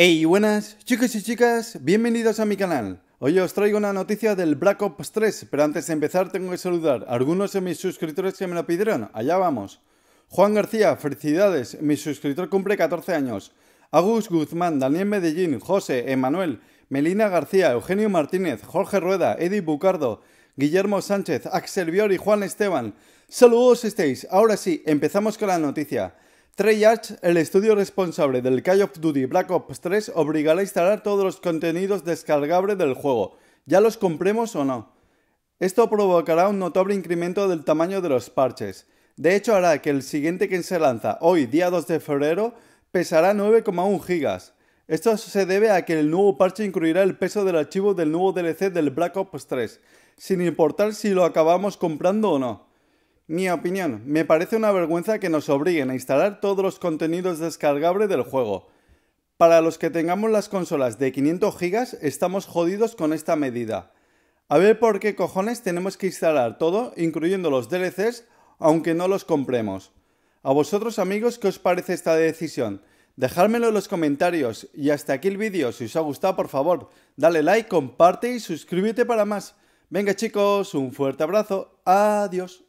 Hey, buenas chicos y chicas, bienvenidos a mi canal. Hoy os traigo una noticia del Black Ops 3, pero antes de empezar tengo que saludar a algunos de mis suscriptores que me lo pidieron. Allá vamos. Juan García, felicidades, mi suscriptor cumple 14 años. Agus Guzmán, Daniel Medellín, José, Emanuel, Melina García, Eugenio Martínez, Jorge Rueda, Eddie Bucardo, Guillermo Sánchez, Axel Bior y Juan Esteban. Saludos estéis. Ahora sí, empezamos con la noticia. Treyarch, el estudio responsable del Call of Duty Black Ops 3, obligará a instalar todos los contenidos descargables del juego, ya los compremos o no. Esto provocará un notable incremento del tamaño de los parches. De hecho, hará que el siguiente que se lanza hoy, día 2 de febrero, pesará 9,1 gigas. Esto se debe a que el nuevo parche incluirá el peso del archivo del nuevo DLC del Black Ops 3, sin importar si lo acabamos comprando o no. Mi opinión, me parece una vergüenza que nos obliguen a instalar todos los contenidos descargables del juego. Para los que tengamos las consolas de 500 GB estamos jodidos con esta medida. A ver por qué cojones tenemos que instalar todo, incluyendo los DLCs, aunque no los compremos. A vosotros amigos, ¿qué os parece esta decisión? Dejármelo en los comentarios y hasta aquí el vídeo. Si os ha gustado, por favor, dale like, comparte y suscríbete para más. Venga chicos, un fuerte abrazo. Adiós.